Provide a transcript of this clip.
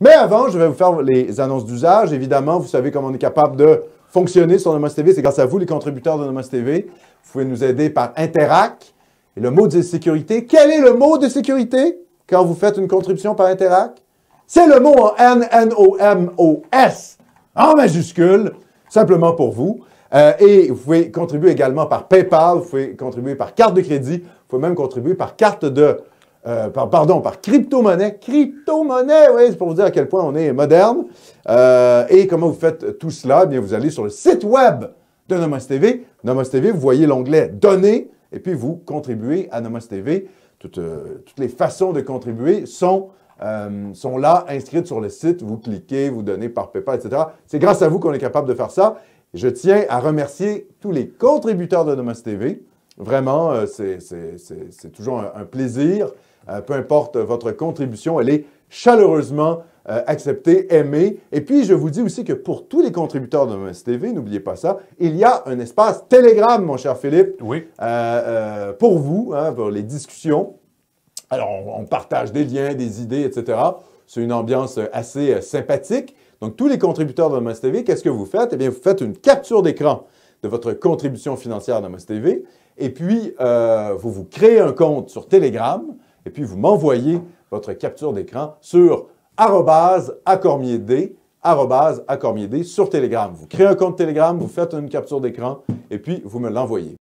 Mais avant, je vais vous faire les annonces d'usage. Évidemment, vous savez comment on est capable de fonctionner sur Nomos TV. C'est grâce à vous, les contributeurs de Nomos TV. Vous pouvez nous aider par Interac. Et le mot de sécurité, quel est le mot de sécurité quand vous faites une contribution par Interac? C'est le mot en N-N-O-M-O-S, en majuscule, simplement pour vous. Euh, et vous pouvez contribuer également par PayPal, vous pouvez contribuer par carte de crédit, vous pouvez même contribuer par carte de euh, pardon, par crypto-monnaie. Crypto-monnaie, oui, c'est pour vous dire à quel point on est moderne. Euh, et comment vous faites tout cela? Eh bien, vous allez sur le site web de Nomos TV. Nomos TV, vous voyez l'onglet Donner et puis vous contribuez à Nomos TV. Euh, toutes, les façons de contribuer sont, sont là, inscrites sur le site. Vous cliquez, vous donnez par PayPal, etc. C'est grâce à vous qu'on est capable de faire ça. Je tiens à remercier tous les contributeurs de Nomos TV. Vraiment, euh, c'est toujours un, plaisir. Euh, peu importe votre contribution, elle est chaleureusement euh, acceptée, aimée. Et puis, je vous dis aussi que pour tous les contributeurs de MSTV, n'oubliez pas ça, il y a un espace Telegram, mon cher Philippe, pour vous, hein, pour les discussions. Alors, on, partage des liens, des idées, etc. C'est une ambiance assez sympathique. Donc, tous les contributeurs de MSTV, qu'est-ce que vous faites? Eh bien, vous faites une capture d'écran de votre contribution financière dans TV. Et puis, euh, vous vous créez un compte sur Telegram et puis vous m'envoyez votre capture d'écran sur arrobase D sur Telegram. Vous créez un compte Telegram, vous faites une capture d'écran et puis vous me l'envoyez.